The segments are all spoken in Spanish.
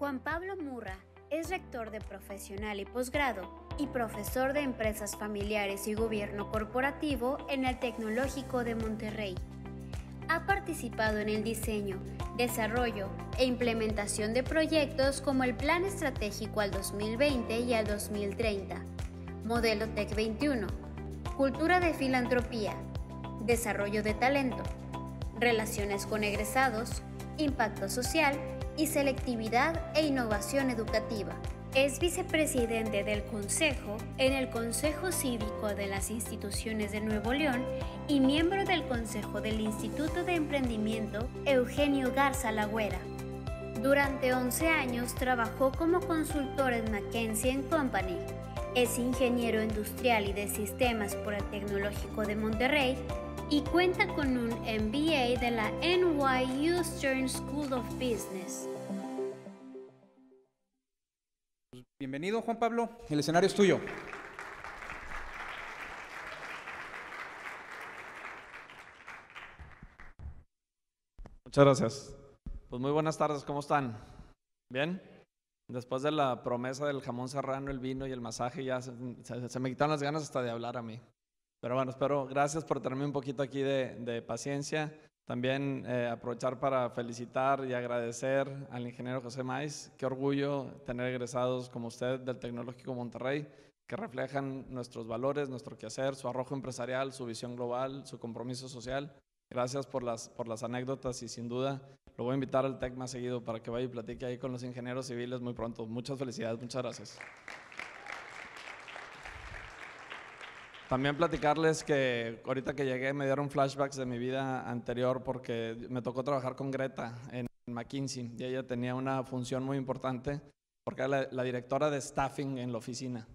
Juan Pablo Murra es rector de profesional y posgrado y profesor de empresas familiares y gobierno corporativo en el Tecnológico de Monterrey. Ha participado en el diseño, desarrollo e implementación de proyectos como el Plan Estratégico al 2020 y al 2030, Modelo TEC 21, Cultura de Filantropía, Desarrollo de Talento, Relaciones con Egresados, Impacto Social y Selectividad e Innovación Educativa. Es vicepresidente del Consejo en el Consejo Cívico de las Instituciones de Nuevo León y miembro del Consejo del Instituto de Emprendimiento Eugenio Garza Lagüera. Durante 11 años trabajó como consultor en McKinsey Company. Es ingeniero industrial y de sistemas por el Tecnológico de Monterrey y cuenta con un MBA de la NYU Stern School of Business. Bienvenido Juan Pablo, el escenario es tuyo. Muchas gracias. Pues muy buenas tardes, ¿cómo están? ¿Bien? Después de la promesa del jamón serrano, el vino y el masaje, ya se, me quitaron las ganas hasta de hablar a mí. Pero bueno, espero, gracias por tenerme un poquito aquí de, de paciencia. También eh, aprovechar para felicitar y agradecer al ingeniero José Maiz. Qué orgullo tener egresados como usted del Tecnológico Monterrey, que reflejan nuestros valores, nuestro quehacer, su arrojo empresarial, su visión global, su compromiso social. Gracias por las, por las anécdotas y sin duda lo voy a invitar al TEC más seguido para que vaya y platique ahí con los ingenieros civiles muy pronto. Muchas felicidades, muchas gracias. También platicarles que ahorita que llegué me dieron flashbacks de mi vida anterior porque me tocó trabajar con Greta en McKinsey y ella tenía una función muy importante porque era la, directora de staffing en la oficina.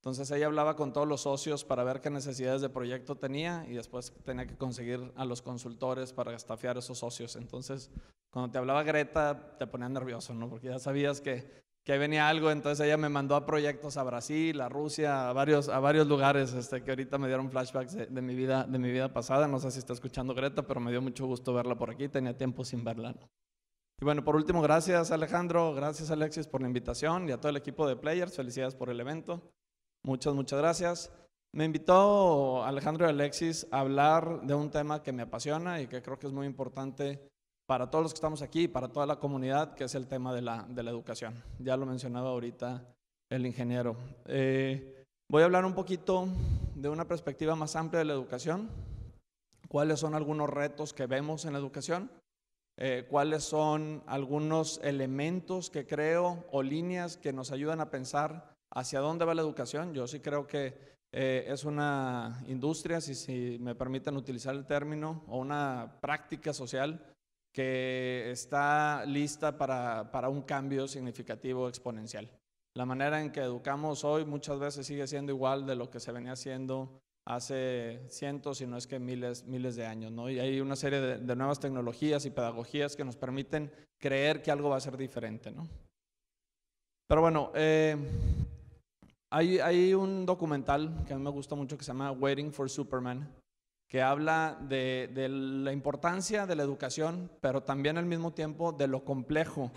Entonces ella hablaba con todos los socios para ver qué necesidades de proyecto tenía y después tenía que conseguir a los consultores para estafiar a esos socios. Entonces, cuando te hablaba Greta, te ponía nervioso, ¿no? Porque ya sabías que que ahí venía algo, entonces ella me mandó a proyectos a Brasil, a Rusia, a varios, a varios lugares, este, que ahorita me dieron flashbacks de, mi vida, de mi vida pasada, no sé si está escuchando Greta, pero me dio mucho gusto verla por aquí, tenía tiempo sin verla. Y bueno, por último, gracias Alejandro, gracias Alexis por la invitación y a todo el equipo de Players, felicidades por el evento, muchas, muchas gracias. Me invitó Alejandro y Alexis a hablar de un tema que me apasiona y que creo que es muy importante para todos los que estamos aquí, para toda la comunidad, que es el tema de la, educación. Ya lo mencionaba ahorita el ingeniero. Eh, voy a hablar un poquito de una perspectiva más amplia de la educación, cuáles son algunos retos que vemos en la educación, eh, cuáles son algunos elementos que creo o líneas que nos ayudan a pensar hacia dónde va la educación. Yo sí creo que eh, es una industria, si, si me permiten utilizar el término, o una práctica social que está lista para, un cambio significativo exponencial. La manera en que educamos hoy muchas veces sigue siendo igual de lo que se venía haciendo hace cientos, si no es que miles, miles de años. ¿no? Y hay una serie de, nuevas tecnologías y pedagogías que nos permiten creer que algo va a ser diferente. Pero bueno, eh, hay, hay, un documental que a mí me gusta mucho que se llama Waiting for Superman, que habla de, la importancia de la educación, pero también al mismo tiempo de lo complejo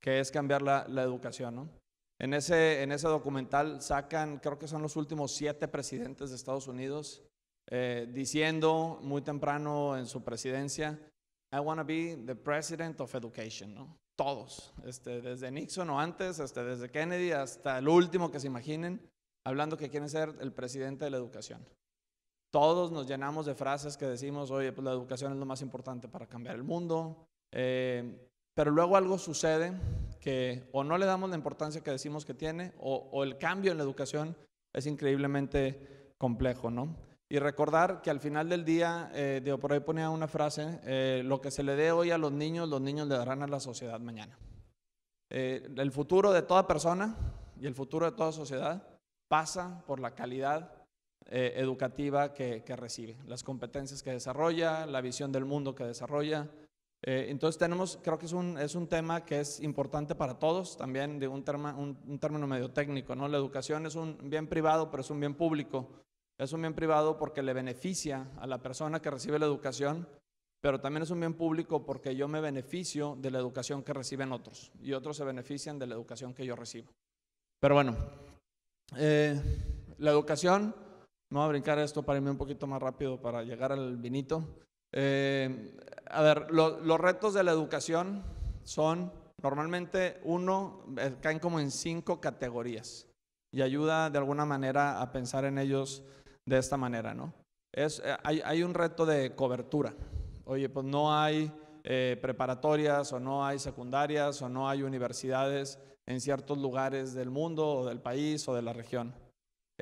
que es cambiar la, educación. En, ese, documental sacan, creo que son los últimos siete presidentes de Estados Unidos, eh, diciendo muy temprano en su presidencia, I want to be the president of education, Todos, este, desde Nixon o antes, este, desde Kennedy hasta el último que se imaginen, hablando que quieren ser el presidente de la educación. Todos nos llenamos de frases que decimos, oye, pues la educación es lo más importante para cambiar el mundo. Eh, pero luego algo sucede que o no le damos la importancia que decimos que tiene o, el cambio en la educación es increíblemente complejo, Y recordar que al final del día, eh, por ahí ponía una frase, eh, lo que se le dé hoy a los niños, los niños le darán a la sociedad mañana. Eh, el futuro de toda persona y el futuro de toda sociedad pasa por la calidad eh, educativa que, recibe, las competencias que desarrolla, la visión del mundo que desarrolla. Eh, entonces tenemos, creo que es un, es un tema que es importante para todos, también de un, un, término medio técnico, ¿no? La educación es un bien privado, pero es un bien público. Es un bien privado porque le beneficia a la persona que recibe la educación, pero también es un bien público porque yo me beneficio de la educación que reciben otros y otros se benefician de la educación que yo recibo. Pero bueno, eh, la educación me voy a brincar esto para irme un poquito más rápido para llegar al vinito. Eh, a ver, los retos de la educación son normalmente uno, eh, caen como en cinco categorías y ayuda de alguna manera a pensar en ellos de esta manera, ¿no? Eh, hay, un reto de cobertura. Oye, pues no hay preparatorias o no hay secundarias o no hay universidades en ciertos lugares del mundo o del país o de la región.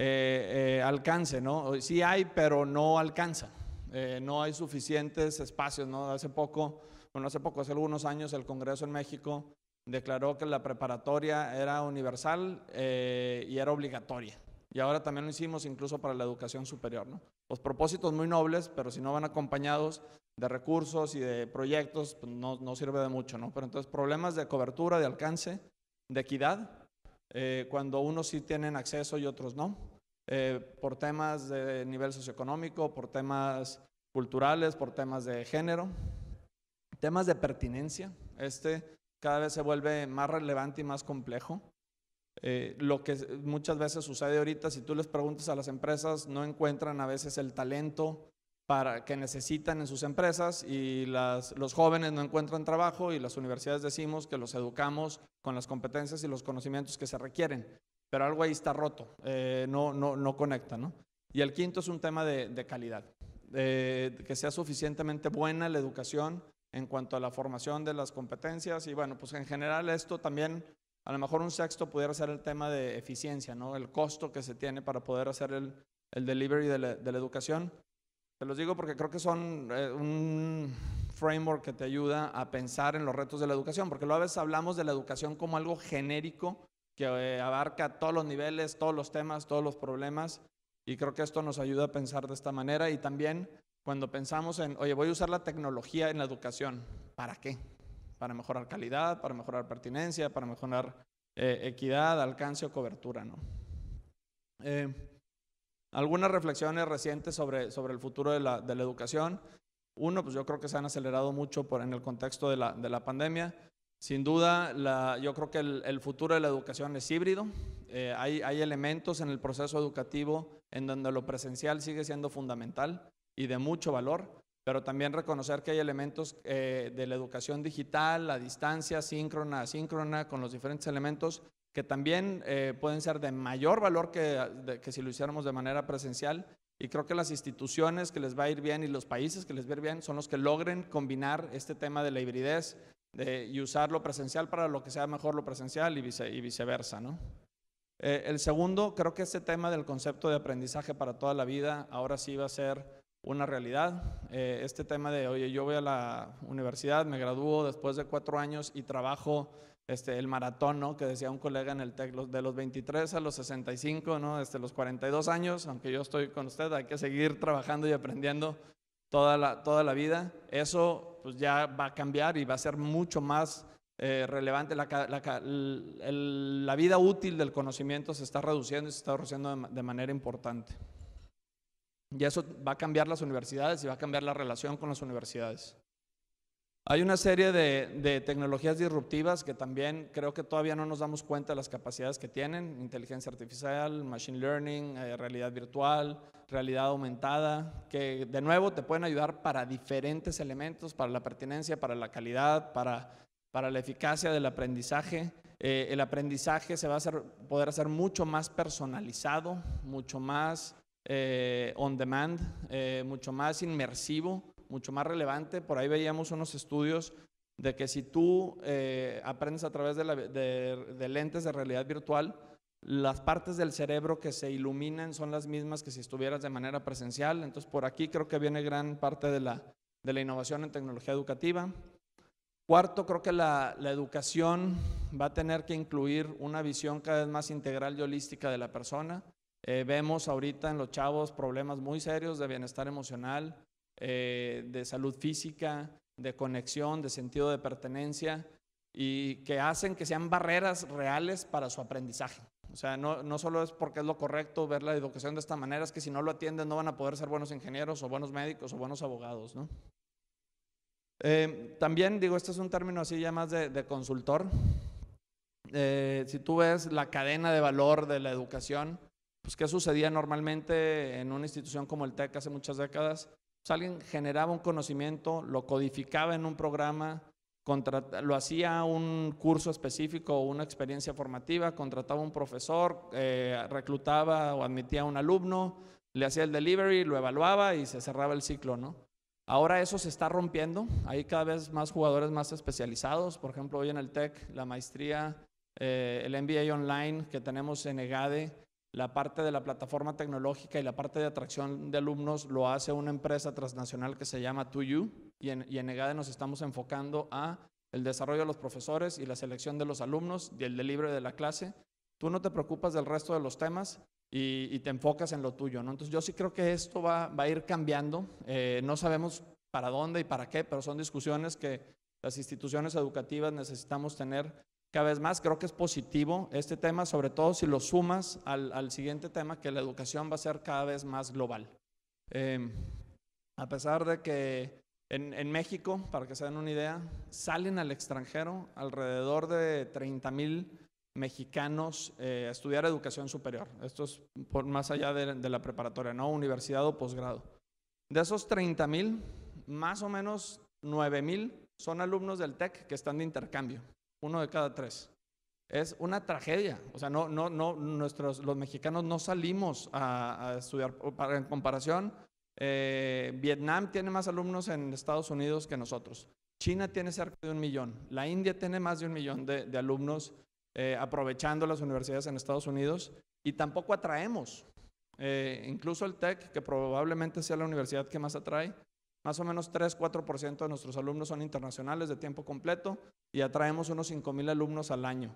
Eh, eh, alcance, ¿no? Sí hay, pero no alcanza. Eh, no hay suficientes espacios, ¿no? Hace poco, bueno, hace poco, hace algunos años, el Congreso en México declaró que la preparatoria era universal y era obligatoria. Y ahora también lo hicimos incluso para la educación superior, ¿no? Los propósitos muy nobles, pero si no van acompañados de recursos y de proyectos, pues no, no sirve de mucho, ¿no? Pero entonces problemas de cobertura, de alcance, de equidad, cuando unos sí tienen acceso y otros no. Eh, por temas de nivel socioeconómico, por temas culturales, por temas de género, temas de pertinencia. Este cada vez se vuelve más relevante y más complejo. Eh, lo que muchas veces sucede ahorita, si tú les preguntas a las empresas, no encuentran a veces el talento para, que necesitan en sus empresas y los jóvenes no encuentran trabajo y las universidades decimos que los educamos con las competencias y los conocimientos que se requieren pero algo ahí está roto, eh, no, no, conecta, ¿no? Y el quinto es un tema de, calidad, de que sea suficientemente buena la educación en cuanto a la formación de las competencias y bueno, pues en general esto también, a lo mejor un sexto pudiera ser el tema de eficiencia, ¿no? El costo que se tiene para poder hacer el, delivery de la, educación. Te los digo porque creo que son eh, un framework que te ayuda a pensar en los retos de la educación, porque a veces hablamos de la educación como algo genérico que eh, abarca todos los niveles, todos los temas, todos los problemas. Y creo que esto nos ayuda a pensar de esta manera y también cuando pensamos en, oye, voy a usar la tecnología en la educación, ¿para qué? Para mejorar calidad, para mejorar pertinencia, para mejorar eh, equidad, alcance o cobertura, ¿no? Eh, algunas reflexiones recientes sobre, sobre el futuro de la, de la, educación. Uno, pues yo creo que se han acelerado mucho por, en el contexto de la, de la pandemia. Sin duda, yo creo que el, futuro de la educación es híbrido. Eh, hay, elementos en el proceso educativo en donde lo presencial sigue siendo fundamental y de mucho valor, pero también reconocer que hay elementos eh, de la educación digital, la distancia, síncrona, asíncrona, con los diferentes elementos que también eh, pueden ser de mayor valor que, que si lo hiciéramos de manera presencial. Y creo que las instituciones que les va a ir bien y los países que les va a ir bien son los que logren combinar este tema de la hibridez de, y usar lo presencial para lo que sea mejor lo presencial y, viceversa, ¿no? Eh, el segundo, creo que este tema del concepto de aprendizaje para toda la vida ahora sí va a ser una realidad. Eh, este tema de, oye, yo voy a la universidad, me gradúo después de cuatro años y trabajo este, el maratón, Que decía un colega en el TEC, de los 23 a los 65, ¿no? Desde los 42 años, aunque yo estoy con usted, hay que seguir trabajando y aprendiendo toda la, vida, eso pues ya va a cambiar y va a ser mucho más eh, relevante. La, vida útil del conocimiento se está reduciendo y se está reduciendo de, manera importante. Y eso va a cambiar las universidades y va a cambiar la relación con las universidades. Hay una serie de, tecnologías disruptivas que también creo que todavía no nos damos cuenta de las capacidades que tienen, inteligencia artificial, machine learning, eh, realidad virtual, realidad aumentada, que de nuevo te pueden ayudar para diferentes elementos, para la pertinencia, para la calidad, para, la eficacia del aprendizaje. Eh, el aprendizaje se va a poder hacer mucho más personalizado, mucho más eh, on demand, eh, mucho más inmersivo, mucho más relevante. Por ahí veíamos unos estudios de que si tú aprendes a través de lentes de realidad virtual, las partes del cerebro que se iluminan son las mismas que si estuvieras de manera presencial. Entonces, por aquí creo que viene gran parte de la, innovación en tecnología educativa. Cuarto, creo que la, educación va a tener que incluir una visión cada vez más integral y holística de la persona. Eh, vemos ahorita en los chavos problemas muy serios de bienestar emocional, eh, de salud física, de conexión, de sentido de pertenencia y que hacen que sean barreras reales para su aprendizaje. O sea, no, no, solo es porque es lo correcto ver la educación de esta manera, es que si no lo atienden no van a poder ser buenos ingenieros o buenos médicos o buenos abogados, ¿no? Eh, también, digo, este es un término así ya más de, consultor. Eh, si tú ves la cadena de valor de la educación, pues ¿qué sucedía normalmente en una institución como el TEC hace muchas décadas? Pues, alguien generaba un conocimiento, lo codificaba en un programa, lo hacía un curso específico o una experiencia formativa, contrataba un profesor, eh, reclutaba o admitía a un alumno, le hacía el delivery, lo evaluaba y se cerraba el ciclo, ¿no? Ahora eso se está rompiendo, hay cada vez más jugadores más especializados, por ejemplo, hoy en el TEC, la maestría, eh, el NBA online que tenemos en EGADE, la parte de la plataforma tecnológica y la parte de atracción de alumnos lo hace una empresa transnacional que se llama 2U y en, y EGADE nos estamos enfocando a el desarrollo de los profesores y la selección de los alumnos y el delivery de la clase. Tú no te preocupas del resto de los temas y, te enfocas en lo tuyo. Entonces yo sí creo que esto va, a ir cambiando. Eh, no sabemos para dónde y para qué, pero son discusiones que las instituciones educativas necesitamos tener cada vez más creo que es positivo este tema, sobre todo si lo sumas al, siguiente tema, que la educación va a ser cada vez más global. Em, a pesar de que en, México, para que se den una idea, salen al extranjero alrededor de 30 mil mexicanos eh, a estudiar educación superior. Esto es por más allá de, de la preparatoria, ¿no? Universidad o posgrado. De esos 30 mil, más o menos 9 mil son alumnos del TEC que están de intercambio uno de cada tres. Es una tragedia. O sea, no, no, no, nuestros, los mexicanos no salimos a, estudiar. En comparación, eh, Vietnam tiene más alumnos en Estados Unidos que nosotros. China tiene cerca de un millón. La India tiene más de un millón de, de alumnos eh, aprovechando las universidades en Estados Unidos. Y tampoco atraemos. Eh, incluso el TEC, que probablemente sea la universidad que más atrae, más o menos 3-4% de nuestros alumnos son internacionales de tiempo completo y atraemos unos 5.000 alumnos al año.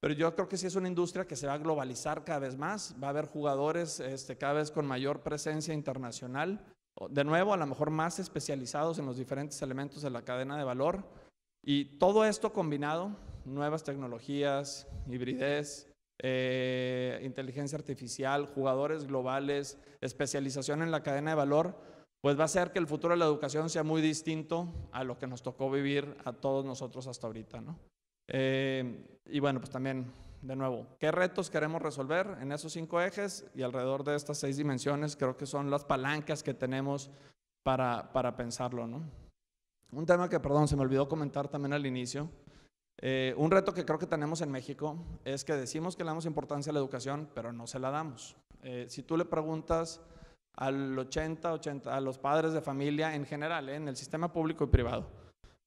Pero yo creo que sí es una industria que se va a globalizar cada vez más, va a haber jugadores este, cada vez con mayor presencia internacional, de nuevo, a lo mejor más especializados en los diferentes elementos de la cadena de valor. Y todo esto combinado, nuevas tecnologías, hibridez, eh, inteligencia artificial, jugadores globales, especialización en la cadena de valor, pues va a ser que el futuro de la educación sea muy distinto a lo que nos tocó vivir a todos nosotros hasta ahorita, eh, y bueno, pues también, de nuevo, ¿qué retos queremos resolver en esos cinco ejes y alrededor de estas seis dimensiones? Creo que son las palancas que tenemos para, pensarlo, ¿no? Un tema que, perdón, se me olvidó comentar también al inicio. Eh, un reto que creo que tenemos en México es que decimos que le damos importancia a la educación, pero no se la damos. Eh, si tú le preguntas al 80, 80, a los padres de familia en general, ¿eh? en el sistema público y privado.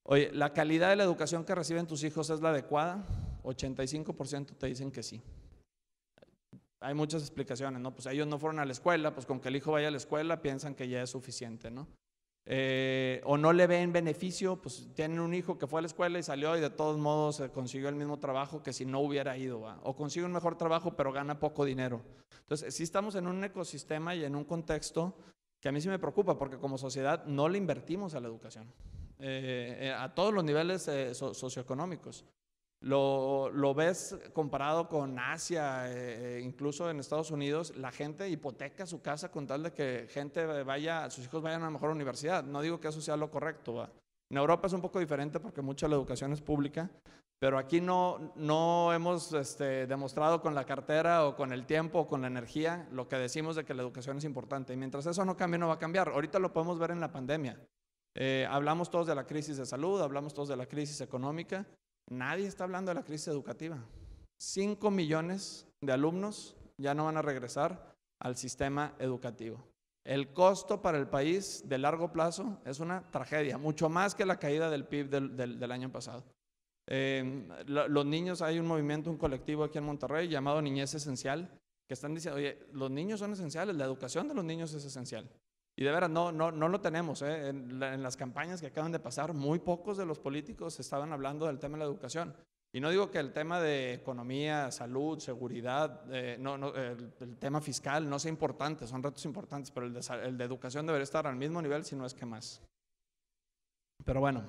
Oye, ¿la calidad de la educación que reciben tus hijos es la adecuada? 85% te dicen que sí. Hay muchas explicaciones, ¿no? Pues ellos no fueron a la escuela, pues con que el hijo vaya a la escuela piensan que ya es suficiente, ¿no? Eh, o no le ven beneficio, pues tienen un hijo que fue a la escuela y salió y de todos modos eh, consiguió el mismo trabajo que si no hubiera ido, o consigue un mejor trabajo pero gana poco dinero. Entonces, sí estamos en un ecosistema y en un contexto que a mí sí me preocupa porque como sociedad no le invertimos a la educación, eh, a todos los niveles socioeconómicos. Lo, ves comparado con Asia, eh, eh, incluso en Estados Unidos, la gente hipoteca su casa con tal de que gente vaya, sus hijos vayan a la mejor universidad. No digo que eso sea lo correcto. En Europa es un poco diferente porque mucha la educación es pública, pero aquí no, hemos este, demostrado con la cartera o con el tiempo o con la energía lo que decimos de que la educación es importante. Y mientras eso no cambie, no va a cambiar. Ahorita lo podemos ver en la pandemia. Eh, hablamos todos de la crisis de salud, hablamos todos de la crisis económica, Nadie está hablando de la crisis educativa. Cinco millones de alumnos ya no van a regresar al sistema educativo. El costo para el país de largo plazo es una tragedia, mucho más que la caída del PIB del, año pasado. Em, los niños, hay un movimiento, un colectivo aquí en Monterrey llamado Niñez Esencial, que están diciendo, oye, los niños son esenciales, la educación de los niños es esencial. Y de veras, no, no, no lo tenemos. ¿eh? En, las campañas que acaban de pasar, muy pocos de los políticos estaban hablando del tema de la educación. Y no digo que el tema de economía, salud, seguridad, eh, no, no, el, tema fiscal no sea importante, son retos importantes, pero el de, educación debería estar al mismo nivel, si no es que más. Pero bueno,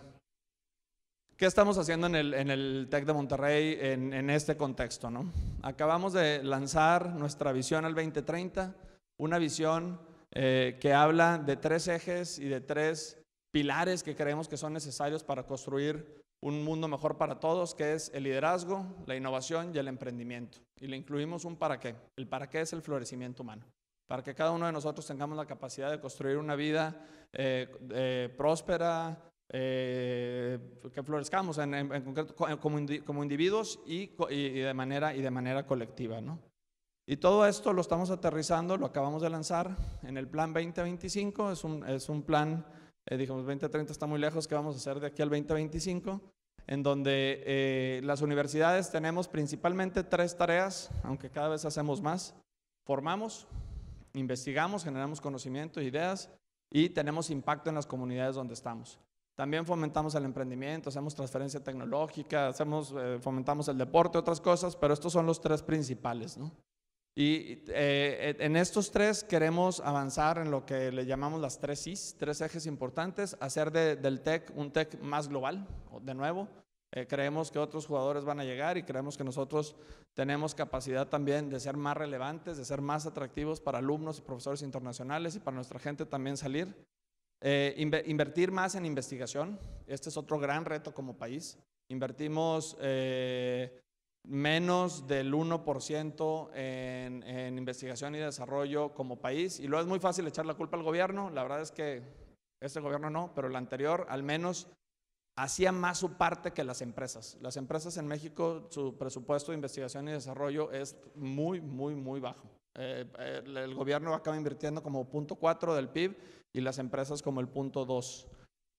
¿Qué estamos haciendo en el, en el TEC de Monterrey en, en, este contexto? ¿no? Acabamos de lanzar nuestra visión al 2030, una visión eh, que habla de tres ejes y de tres pilares que creemos que son necesarios para construir un mundo mejor para todos, que es el liderazgo, la innovación y el emprendimiento. Y le incluimos un para qué. El para qué es el florecimiento humano. Para que cada uno de nosotros tengamos la capacidad de construir una vida eh, eh, próspera, que florezcamos como, individuos y, de manera, y de manera colectiva. ¿no? Y todo esto lo estamos aterrizando, lo acabamos de lanzar en el plan 2025, es un, es un plan, eh, dijimos digamos, 2030 está muy lejos, ¿qué vamos a hacer de aquí al 2025? En donde eh, las universidades tenemos principalmente tres tareas, aunque cada vez hacemos más. Formamos, investigamos, generamos conocimiento, e ideas y tenemos impacto en las comunidades donde estamos. También fomentamos el emprendimiento, hacemos transferencia tecnológica, hacemos, eh, fomentamos el deporte, otras cosas, pero estos son los tres principales. ¿no? Y eh, e, en estos tres queremos avanzar en lo que le llamamos las tres Is, tres ejes importantes, hacer del TEC un TEC más global, de nuevo. Eh, creemos que otros jugadores van a llegar y creemos que nosotros tenemos capacidad también de ser más relevantes, de ser más atractivos para alumnos y profesores internacionales y para nuestra gente también salir. Eh, invertir más en investigación, este es otro gran reto como país. Invertimos menos del 1% en, en, investigación y desarrollo como país. Y luego es muy fácil echar la culpa al gobierno. La verdad es que este gobierno no, pero el anterior al menos hacía más su parte que las empresas. Las empresas en México, su presupuesto de investigación y desarrollo es muy, muy, muy bajo. Eh, el, gobierno acaba invirtiendo como punto 4 del PIB y las empresas como el punto 2.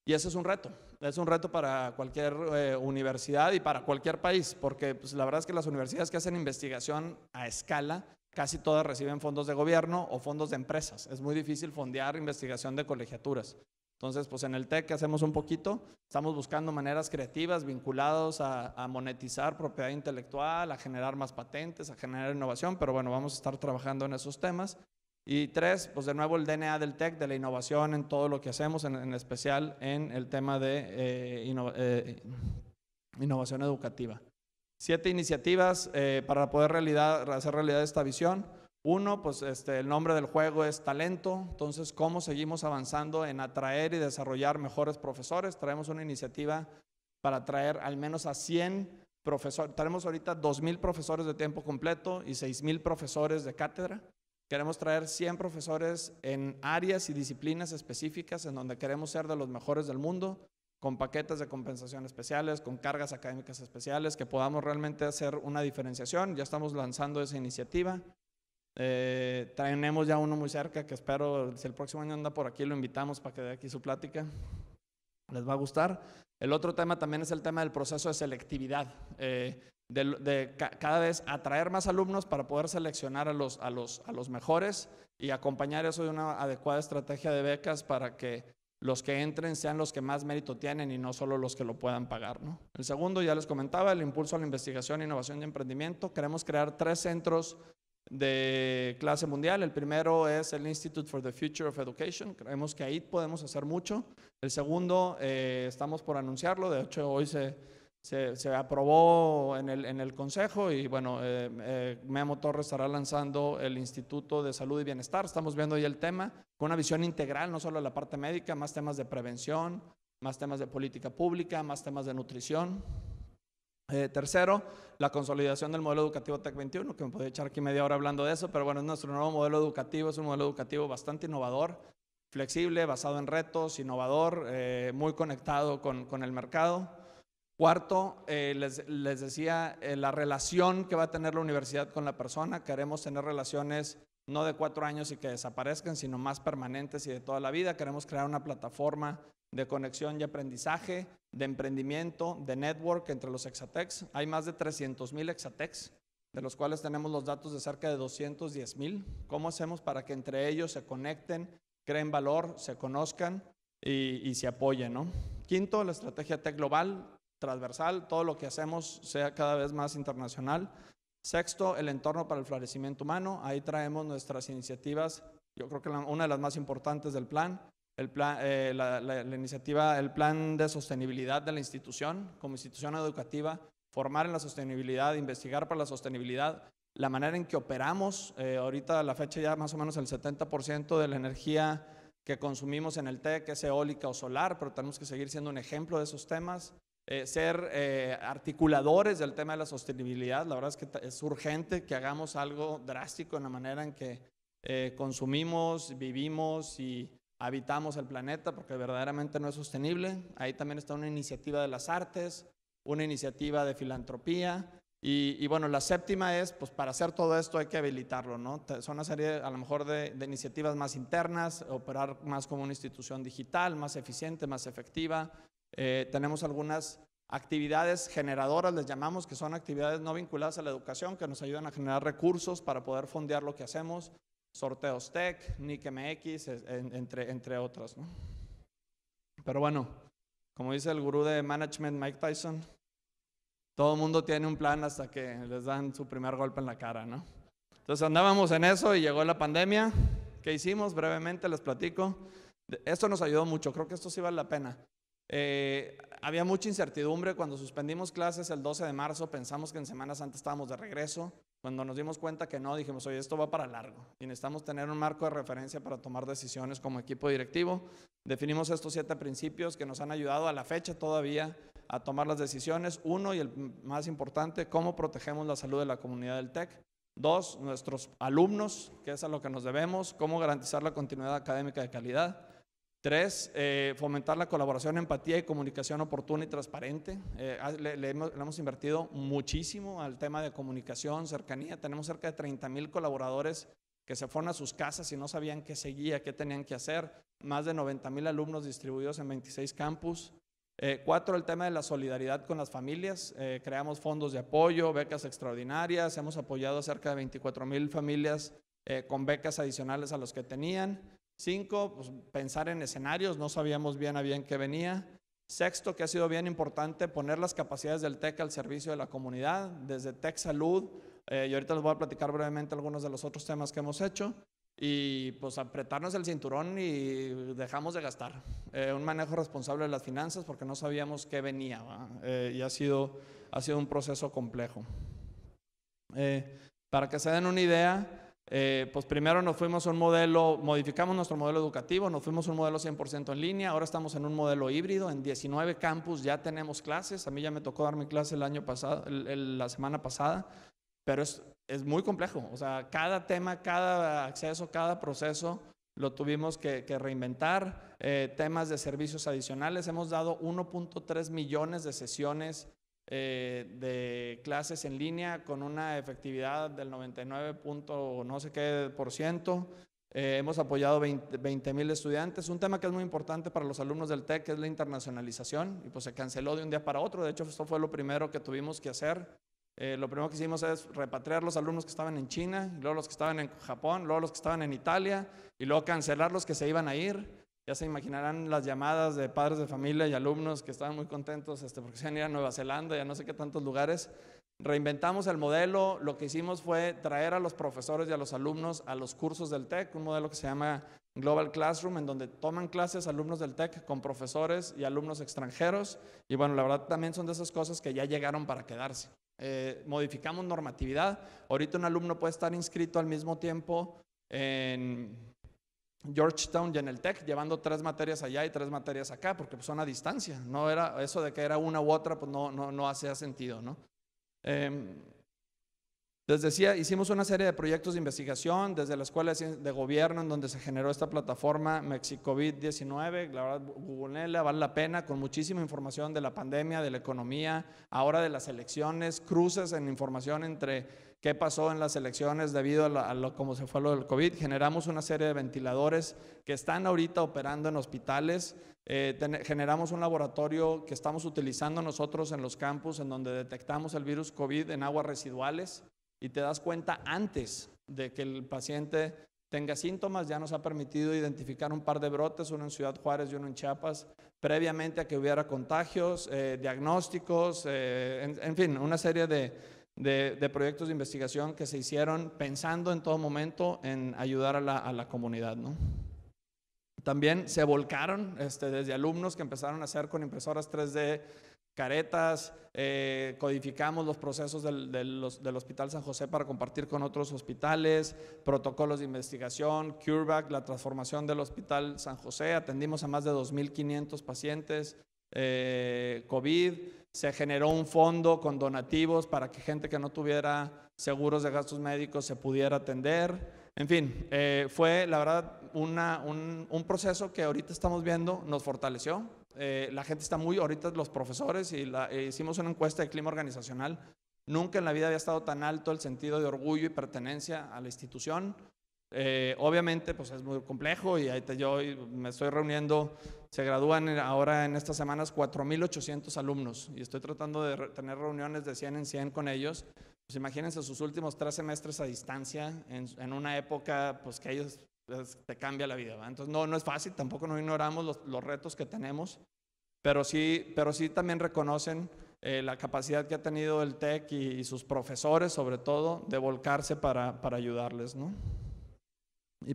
Y ese es un reto, es un reto para cualquier eh, universidad y para cualquier país, porque pues, la verdad es que las universidades que hacen investigación a escala, casi todas reciben fondos de gobierno o fondos de empresas. Es muy difícil fondear investigación de colegiaturas. Entonces, pues en el TEC hacemos un poquito, estamos buscando maneras creativas vinculados a, a, monetizar propiedad intelectual, a generar más patentes, a generar innovación, pero bueno, vamos a estar trabajando en esos temas. Y tres, pues de nuevo el DNA del TEC, de la innovación en todo lo que hacemos, en, especial en el tema de eh, eh, innovación educativa. Siete iniciativas eh, para poder realidad, hacer realidad esta visión. Uno, pues este, el nombre del juego es talento, entonces cómo seguimos avanzando en atraer y desarrollar mejores profesores. Traemos una iniciativa para atraer al menos a 100 profesores. Tenemos ahorita 2.000 profesores de tiempo completo y 6.000 profesores de cátedra. Queremos traer 100 profesores en áreas y disciplinas específicas en donde queremos ser de los mejores del mundo, con paquetes de compensación especiales, con cargas académicas especiales, que podamos realmente hacer una diferenciación. Ya estamos lanzando esa iniciativa. Eh, ya uno muy cerca que espero, si el próximo año anda por aquí, lo invitamos para que dé aquí su plática. Les va a gustar. El otro tema también es el tema del proceso de selectividad. Eh, de, cada vez atraer más alumnos para poder seleccionar a los, a, los, a los mejores y acompañar eso de una adecuada estrategia de becas para que los que entren sean los que más mérito tienen y no solo los que lo puedan pagar. ¿no? El segundo, ya les comentaba, el impulso a la investigación, innovación y emprendimiento. Queremos crear tres centros de clase mundial. El primero es el Institute for the Future of Education. Creemos que ahí podemos hacer mucho. El segundo, eh, estamos por anunciarlo, de hecho hoy se, se, aprobó en el, Consejo y bueno, eh, eh, Memo Torres estará lanzando el Instituto de Salud y Bienestar. Estamos viendo ahí el tema con una visión integral, no solo la parte médica, más temas de prevención, más temas de política pública, más temas de nutrición. Eh, tercero, la consolidación del modelo educativo TEC 21, que me podría echar aquí media hora hablando de eso, pero bueno, es nuestro nuevo modelo educativo, es un modelo educativo bastante innovador, flexible, basado en retos, innovador, eh, muy conectado con el mercado. Cuarto, eh, les, decía eh, la relación que va a tener la universidad con la persona. Queremos tener relaciones no de cuatro años y que desaparezcan, sino más permanentes y de toda la vida. Queremos crear una plataforma de conexión y aprendizaje, de emprendimiento, de network entre los exatecs. Hay más de 300 mil exatecs, de los cuales tenemos los datos de cerca de 210 mil. ¿Cómo hacemos para que entre ellos se conecten, creen valor, se conozcan y, se apoyen? Quinto, la estrategia tech global transversal, todo lo que hacemos sea cada vez más internacional. Sexto, el entorno para el florecimiento humano. Ahí traemos nuestras iniciativas, yo creo que una de las más importantes del plan, el plan eh, la, iniciativa, el plan de sostenibilidad de la institución como institución educativa, formar en la sostenibilidad, investigar para la sostenibilidad, la manera en que operamos. Eh, ahorita a la fecha ya más o menos el 70% de la energía que consumimos en el TEC es eólica o solar, pero tenemos que seguir siendo un ejemplo de esos temas. Eh, ser eh, articuladores del tema de la sostenibilidad. La verdad es que es urgente que hagamos algo drástico en la manera en que eh, consumimos, vivimos y habitamos el planeta, porque verdaderamente no es sostenible. Ahí también está una iniciativa de las artes, una iniciativa de filantropía. Y, bueno, la séptima es, pues para hacer todo esto hay que habilitarlo, ¿no? Son una serie a lo mejor de iniciativas más internas, operar más como una institución digital, más eficiente, más efectiva, eh, tenemos algunas actividades generadoras, les llamamos, que son actividades no vinculadas a la educación, que nos ayudan a generar recursos para poder fondear lo que hacemos, sorteos tech, Nike MX, e entre, entre otras. ¿no? Pero bueno, como dice el gurú de management Mike Tyson, todo el mundo tiene un plan hasta que les dan su primer golpe en la cara, ¿no? Entonces andábamos en eso y llegó la pandemia. ¿Qué hicimos? Brevemente les platico. Esto nos ayudó mucho, creo que esto sí vale la pena. Eh, había mucha incertidumbre cuando suspendimos clases el 12 de marzo, pensamos que en Semana Santa estábamos de regreso. Cuando nos dimos cuenta que no, dijimos, oye, esto va para largo y necesitamos tener un marco de referencia para tomar decisiones como equipo directivo. Definimos estos siete principios que nos han ayudado a la fecha todavía a tomar las decisiones. Uno, y el más importante, cómo protegemos la salud de la comunidad del TEC. Dos, nuestros alumnos, que es a lo que nos debemos, cómo garantizar la continuidad académica de calidad. Tres, eh, fomentar la colaboración, empatía y comunicación oportuna y transparente. Eh, ah, le, hemos, invertido muchísimo al tema de comunicación, cercanía. Tenemos cerca de 30 mil colaboradores que se fueron a sus casas y no sabían qué seguía, qué tenían que hacer. Más de 90 mil alumnos distribuidos en 26 campus. Eh, cuatro, el tema de la solidaridad con las familias. creamos fondos de apoyo, becas extraordinarias. Hemos apoyado a cerca de 24 mil familias con becas adicionales a los que tenían. Cinco, pues, pensar en escenarios, no sabíamos bien a bien qué venía. Sexto, que ha sido bien importante, poner las capacidades del TEC al servicio de la comunidad, desde TEC Salud, eh, y ahorita les voy a platicar brevemente algunos de los otros temas que hemos hecho, y pues apretarnos el cinturón y dejamos de gastar. Eh, un manejo responsable de las finanzas porque no sabíamos qué venía, eh, y ha sido, ha sido un proceso complejo. para que se den una idea, eh, pues primero nos fuimos a un modelo, modificamos nuestro modelo educativo, nos fuimos a un modelo 100% en línea, ahora estamos en un modelo híbrido, en 19 campus ya tenemos clases, a mí ya me tocó dar mi clase el año pasado, la semana pasada, pero es, es, muy complejo, o sea, cada tema, cada acceso, cada proceso lo tuvimos que, reinventar, eh, temas de servicios adicionales, hemos dado 1.3 millones de sesiones eh, de clases en línea con una efectividad del 99. no sé qué por ciento. Eh, hemos apoyado 20 mil estudiantes. Un tema que es muy importante para los alumnos del TEC es la internacionalización y pues se canceló de un día para otro. De hecho, esto fue lo primero que tuvimos que hacer. Eh, lo primero que hicimos es repatriar los alumnos que estaban en China, luego los que estaban en Japón, luego los que estaban en Italia y luego cancelar los que se iban a ir. Ya se imaginarán las llamadas de padres de familia y alumnos que estaban muy contentos este, porque se han ido a Nueva Zelanda y a no sé qué tantos lugares. Reinventamos el modelo, lo que hicimos fue traer a los profesores y a los alumnos a los cursos del TEC, un modelo que se llama Global Classroom, en donde toman clases alumnos del TEC con profesores y alumnos extranjeros. Y bueno, la verdad también son de esas cosas que ya llegaron para quedarse. Eh, modificamos normatividad. Ahorita un alumno puede estar inscrito al mismo tiempo en Georgetown y en el Tech llevando tres materias allá y tres materias acá, porque pues, son a distancia. No era eso de que era una u otra, pues no, no, no hacía sentido, ¿no? Em, les decía, hicimos una serie de proyectos de investigación desde la Escuela de Gobierno, en donde se generó esta plataforma MexiCovid-19. La verdad, Google vale la pena, con muchísima información de la pandemia, de la economía, ahora de las elecciones, cruces en información entre ¿Qué pasó en las elecciones debido a, lo, como se fue lo del COVID? Generamos una serie de ventiladores que están ahorita operando en hospitales. Eh, generamos un laboratorio que estamos utilizando nosotros en los campus en donde detectamos el virus COVID en aguas residuales y te das cuenta antes de que el paciente tenga síntomas. Ya nos ha permitido identificar un par de brotes, uno en Ciudad Juárez y uno en Chiapas, previamente a que hubiera contagios, eh, diagnósticos, eh, en fin, una serie de de, proyectos de investigación que se hicieron pensando en todo momento en ayudar a la, comunidad. También se volcaron este, desde alumnos que empezaron a hacer con impresoras 3D caretas, eh, codificamos los procesos del, del, Hospital San José para compartir con otros hospitales, protocolos de investigación, CureVac, la transformación del Hospital San José, atendimos a más de 2.500 pacientes, eh, COVID, se generó un fondo con donativos para que gente que no tuviera seguros de gastos médicos se pudiera atender. En fin, eh, fue la verdad un, proceso que ahorita estamos viendo, nos fortaleció. Eh, la gente está muy, ahorita los profesores y hicimos una encuesta de clima organizacional. Nunca en la vida había estado tan alto el sentido de orgullo y pertenencia a la institución. Eh, obviamente, pues es muy complejo y ahí te, yo me estoy reuniendo, se gradúan ahora en estas semanas 4.800 alumnos y estoy tratando de tener reuniones de 100 en 100 con ellos. Pues imagínense sus últimos tres semestres a distancia en, una época pues que ellos pues, te cambia la vida. Entonces no, no es fácil, tampoco no ignoramos los, los retos que tenemos, pero sí, pero sí también reconocen eh, la capacidad que ha tenido el TEC y, y, sus profesores sobre todo de volcarse para, para ayudarles. ¿no?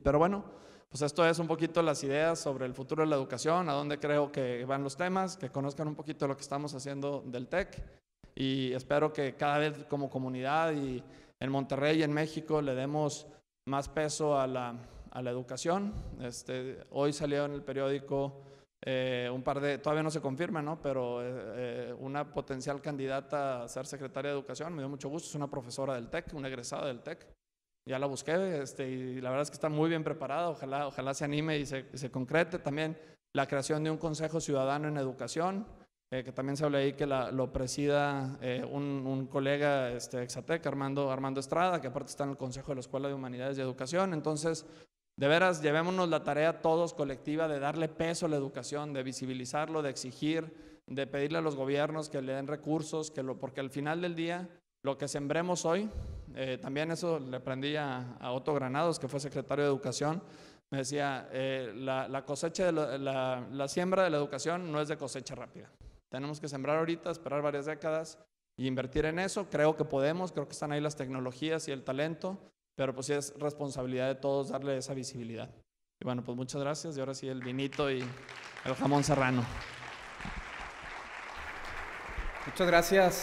pero bueno, pues esto es un poquito las ideas sobre el futuro de la educación, a dónde creo que van los temas, que conozcan un poquito lo que estamos haciendo del TEC y espero que cada vez como comunidad y en Monterrey y en México le demos más peso a la, educación. Este, hoy salió en el periódico eh, un par de, todavía no se confirma, ¿no? pero eh, una potencial candidata a ser secretaria de educación, me dio mucho gusto, es una profesora del TEC, una egresada del TEC ya la busqué este, y la verdad es que está muy bien preparada, ojalá, ojalá se anime y se, se concrete también la creación de un Consejo Ciudadano en Educación, eh, que también se habla ahí que lo presida eh, un, un, colega este, exatec, Armando, Armando Estrada, que aparte está en el Consejo de la Escuela de Humanidades y Educación. Entonces, de veras, llevémonos la tarea todos colectiva de darle peso a la educación, de visibilizarlo, de exigir, de pedirle a los gobiernos que le den recursos, que lo, porque al final del día lo que sembremos hoy, eh, también eso le aprendí a, Otto Granados, que fue secretario de Educación, me decía, eh, la, cosecha, de la, la siembra de la educación no es de cosecha rápida. Tenemos que sembrar ahorita, esperar varias décadas y e invertir en eso. Creo que podemos, creo que están ahí las tecnologías y el talento, pero pues sí es responsabilidad de todos darle esa visibilidad. Y bueno, pues muchas gracias. Y ahora sí el vinito y el jamón serrano. Muchas gracias.